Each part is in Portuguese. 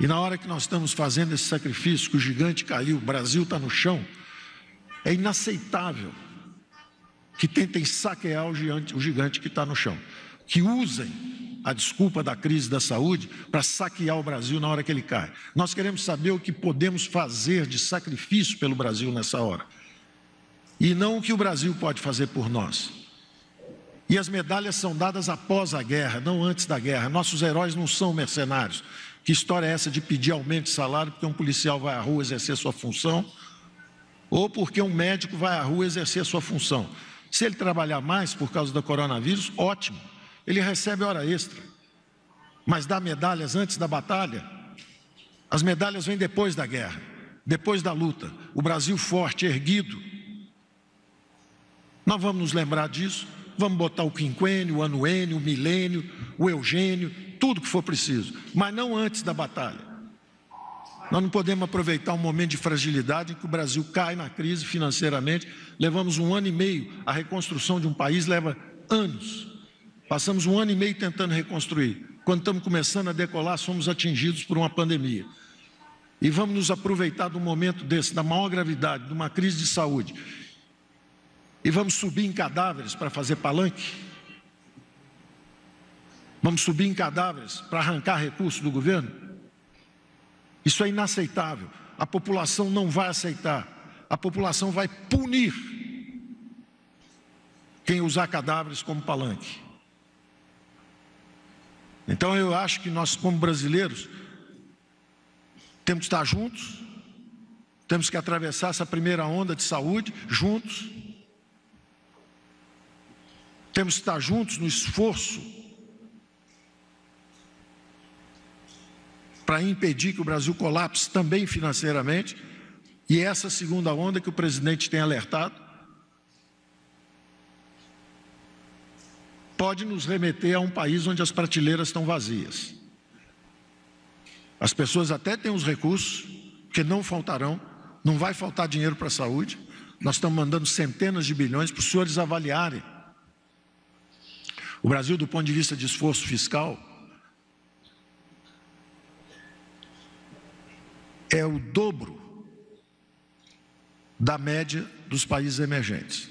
E na hora que nós estamos fazendo esse sacrifício, que o gigante caiu, o Brasil está no chão, é inaceitável que tentem saquear o gigante, o gigante que está no chão. Que usem a desculpa da crise da saúde para saquear o Brasil na hora que ele cai. Nós queremos saber o que podemos fazer de sacrifício pelo Brasil nessa hora. E não o que o Brasil pode fazer por nós. E as medalhas são dadas após a guerra, não antes da guerra. Nossos heróis não são mercenários. Que história é essa de pedir aumento de salário porque um policial vai à rua exercer sua função ou porque um médico vai à rua exercer sua função? Se ele trabalhar mais por causa do coronavírus, ótimo, ele recebe hora extra, mas dá medalhas antes da batalha. As medalhas vêm depois da guerra, depois da luta. O Brasil forte, erguido. Nós vamos nos lembrar disso, vamos botar o quinquênio, o anuênio, o milênio, o eugênio, tudo que for preciso, mas não antes da batalha. Nós não podemos aproveitar um momento de fragilidade em que o Brasil cai na crise financeiramente. Levamos um ano e meio, a reconstrução de um país leva anos. Passamos um ano e meio tentando reconstruir. Quando estamos começando a decolar, somos atingidos por uma pandemia. E vamos nos aproveitar de um momento desse, da maior gravidade, de uma crise de saúde. E vamos subir em cadáveres para fazer palanque? Vamos subir em cadáveres para arrancar recursos do governo? Isso é inaceitável. A população não vai aceitar. A população vai punir quem usar cadáveres como palanque. Então eu acho que nós, como brasileiros, temos que estar juntos, temos que atravessar essa primeira onda de saúde juntos, temos que estar juntos no esforço para impedir que o Brasil colapse também financeiramente, e é essa segunda onda que o presidente tem alertado, pode nos remeter a um país onde as prateleiras estão vazias. As pessoas até têm os recursos, que não faltarão, não vai faltar dinheiro para a saúde. Nós estamos mandando centenas de bilhões para os senhores avaliarem. O Brasil, do ponto de vista de esforço fiscal, é o dobro da média dos países emergentes.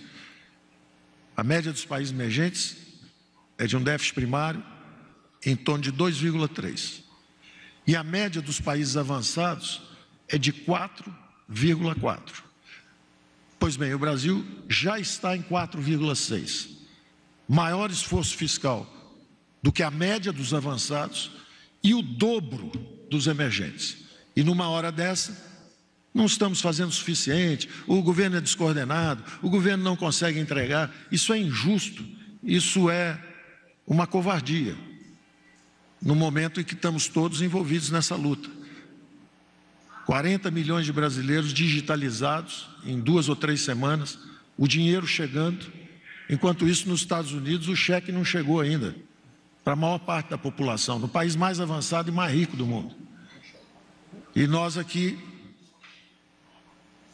A média dos países emergentes é de um déficit primário em torno de 2,3. E a média dos países avançados é de 4,4. Pois bem, o Brasil já está em 4,6. Maior esforço fiscal do que a média dos avançados e o dobro dos emergentes. E numa hora dessa, não estamos fazendo o suficiente, o governo é descoordenado, o governo não consegue entregar. Isso é injusto, isso é uma covardia. No momento em que estamos todos envolvidos nessa luta. 40 milhões de brasileiros digitalizados em duas ou três semanas, o dinheiro chegando, enquanto isso nos Estados Unidos o cheque não chegou ainda para a maior parte da população, no país mais avançado e mais rico do mundo. E nós aqui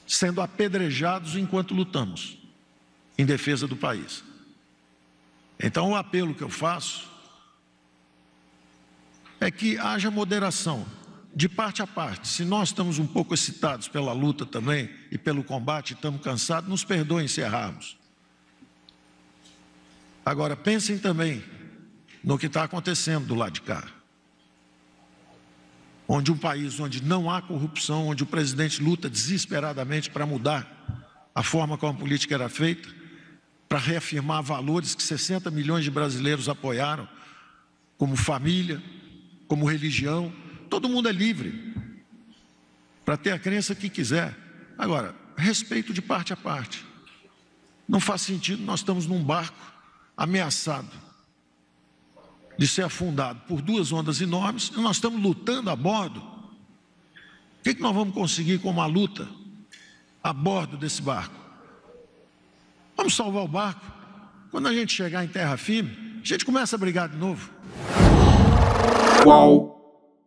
sendo apedrejados enquanto lutamos em defesa do país. Então, o apelo que eu faço é que haja moderação, de parte a parte. Se nós estamos um pouco excitados pela luta também e pelo combate, estamos cansados, nos perdoem se errarmos. Agora, pensem também no que está acontecendo do lado de cá onde um país onde não há corrupção, onde o presidente luta desesperadamente para mudar a forma como a política era feita, para reafirmar valores que 60 milhões de brasileiros apoiaram, como família, como religião, todo mundo é livre para ter a crença que quiser. Agora, respeito de parte a parte. Não faz sentido nós estamos num barco ameaçado de ser afundado por duas ondas enormes, e nós estamos lutando a bordo. O que, que nós vamos conseguir com uma luta a bordo desse barco? Vamos salvar o barco. Quando a gente chegar em terra firme, a gente começa a brigar de novo. Qual?